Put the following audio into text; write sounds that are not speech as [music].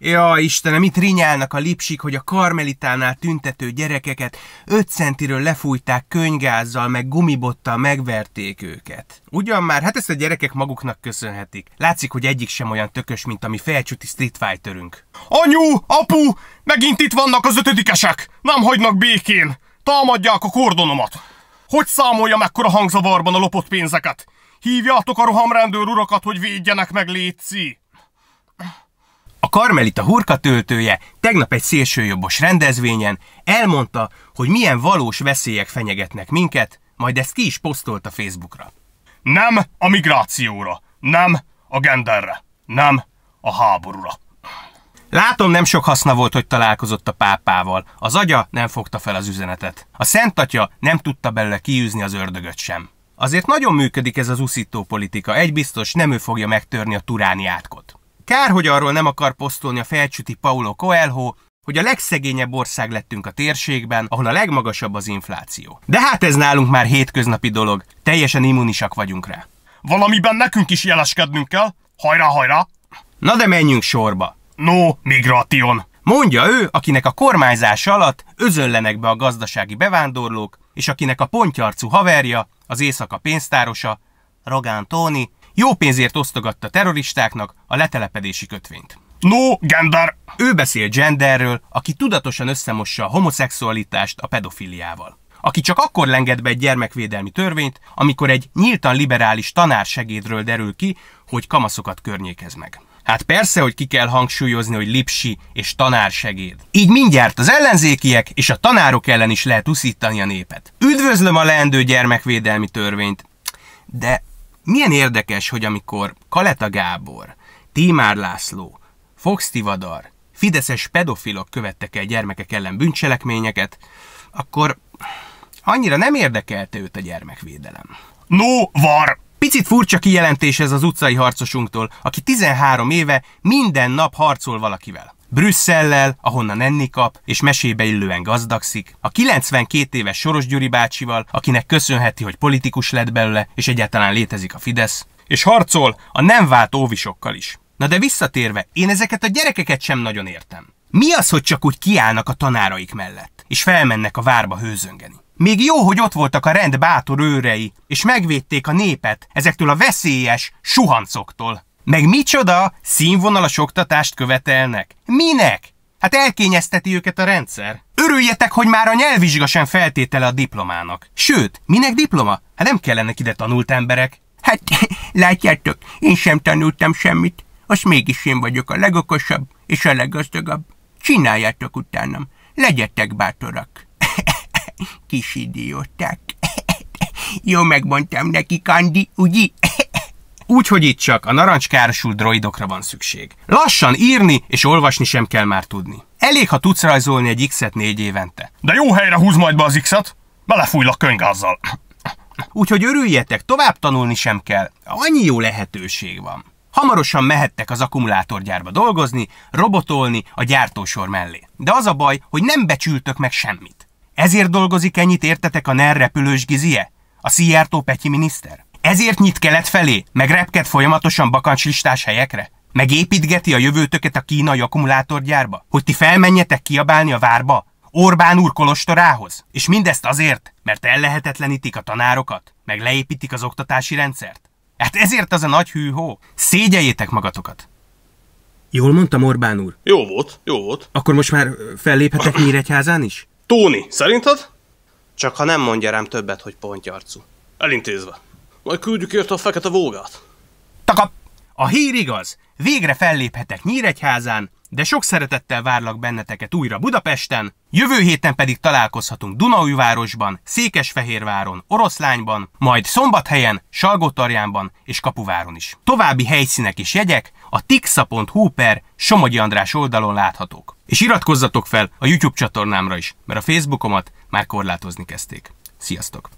Ja, Istenem, itt rinyálnak a lipsik, hogy a karmelitánál tüntető gyerekeket 5 centiről lefújták könygázzal, meg gumibottal megverték őket. Ugyan már, hát ezt a gyerekek maguknak köszönhetik. Látszik, hogy egyik sem olyan tökös, mint a mi felcsúti Street Fighterünk. Anyu, apu, megint itt vannak az ötödikesek! Nem hagynak békén! Támadják a kordonomat! Hogy számolja mekkora hangzavarban a lopott pénzeket? Hívjátok a rohamrendőr urakat, hogy védjenek meg, létszi! A Karmelita hurkatöltője tegnap egy szélsőjobbos rendezvényen elmondta, hogy milyen valós veszélyek fenyegetnek minket, majd ezt ki is posztolta Facebookra. Nem a migrációra, nem a genderre, nem a háborúra. Látom, nem sok haszna volt, hogy találkozott a pápával. Az agya nem fogta fel az üzenetet. A szent atya nem tudta belőle kiűzni az ördögöt sem. Azért nagyon működik ez az uszító politika, egy biztos nem ő fogja megtörni a turáni átkot. Kár, hogy arról nem akar posztolni a felcsüti Paulo Coelho, hogy a legszegényebb ország lettünk a térségben, ahol a legmagasabb az infláció. De hát ez nálunk már hétköznapi dolog, teljesen immunisak vagyunk rá. Valamiben nekünk is jeleskednünk kell, hajrá, hajrá! Na de menjünk sorba. No, migration! Mondja ő, akinek a kormányzás alatt özöllenek be a gazdasági bevándorlók, és akinek a pontyarcu haverja, az éjszaka pénztárosa, Rogán Tóni, jó pénzért osztogatta terroristáknak a letelepedési kötvényt. No, gender! Ő beszél genderről, aki tudatosan összemossa a homoszexualitást a pedofiliával. Aki csak akkor lenged be egy gyermekvédelmi törvényt, amikor egy nyíltan liberális tanársegédről derül ki, hogy kamaszokat környékez meg. Hát persze, hogy ki kell hangsúlyozni, hogy lipsi és tanársegéd. Így mindjárt az ellenzékiek és a tanárok ellen is lehet uszítani a népet. Üdvözlöm a leendő gyermekvédelmi törvényt, de milyen érdekes, hogy amikor Kaleta Gábor, Tímár László, Fox Tivadar, fideszes pedofilok követtek el gyermekek ellen bűncselekményeket, akkor annyira nem érdekelte őt a gyermekvédelem. No, var! Picit furcsa kijelentés ez az utcai harcosunktól, aki 13 éve minden nap harcol valakivel. Brüsszellel, ahonnan enni kap, és mesébe illően gazdagszik, a 92 éves Soros Gyuri bácsival, akinek köszönheti, hogy politikus lett belőle, és egyáltalán létezik a Fidesz, és harcol a nem vált óvisokkal is. Na de visszatérve, én ezeket a gyerekeket sem nagyon értem. Mi az, hogy csak úgy kiállnak a tanáraik mellett, és felmennek a várba hőzöngeni? Még jó, hogy ott voltak a rend bátor őrei, és megvédték a népet ezektől a veszélyes suhancoktól. Meg micsoda színvonalas oktatást követelnek? Minek? Hát elkényezteti őket a rendszer. Örüljetek, hogy már a nyelvvizsga sem feltétele a diplomának. Sőt, minek diploma? Hát nem kellene ide tanult emberek. Hát, [laughs] látjátok, én sem tanultam semmit. Azt mégis én vagyok a legokosabb és a leggazdagabb. Csináljátok utánam. Legyetek bátorak. [laughs] Kis idióták. [laughs] Jó megmondtam neki, kandi ugye? úgyhogy itt csak a narancskárosult droidokra van szükség. Lassan írni és olvasni sem kell már tudni. Elég, ha tudsz rajzolni egy X-et négy évente. De jó helyre húz majd be az X-et, belefújlak könygázzal. Úgyhogy örüljetek, tovább tanulni sem kell, annyi jó lehetőség van. Hamarosan mehettek az akkumulátorgyárba dolgozni, robotolni a gyártósor mellé. De az a baj, hogy nem becsültök meg semmit. Ezért dolgozik ennyit értetek a NER repülős gizie? A Szijjártó Petyi miniszter? Ezért nyit kelet felé, meg repked folyamatosan bakancslistás helyekre? Megépítgeti a jövőtöket a kínai akkumulátorgyárba? Hogy ti felmenjetek kiabálni a várba? Orbán úr kolostorához? És mindezt azért, mert ellehetetlenítik a tanárokat? Meg leépítik az oktatási rendszert? Hát ezért az a nagy hűhó. Szégyeljétek magatokat! Jól mondtam, Orbán úr? Jó volt, jó volt. Akkor most már felléphetek [clears throat] Nyíregyházán is? Tóni, szerinted? Csak ha nem mondja rám többet, hogy pontyarcu. Elintézve. Majd küldjük érte a fekete vógát. Takap! A hír igaz! Végre felléphetek Nyíregyházán, de sok szeretettel várlak benneteket újra Budapesten, jövő héten pedig találkozhatunk Dunaújvárosban, Székesfehérváron, Oroszlányban, majd Szombathelyen, Salgótarjánban és Kapuváron is. További helyszínek és jegyek a tixa.hu per Somogyi András oldalon láthatók. És iratkozzatok fel a YouTube csatornámra is, mert a Facebookomat már korlátozni kezdték. Sziasztok!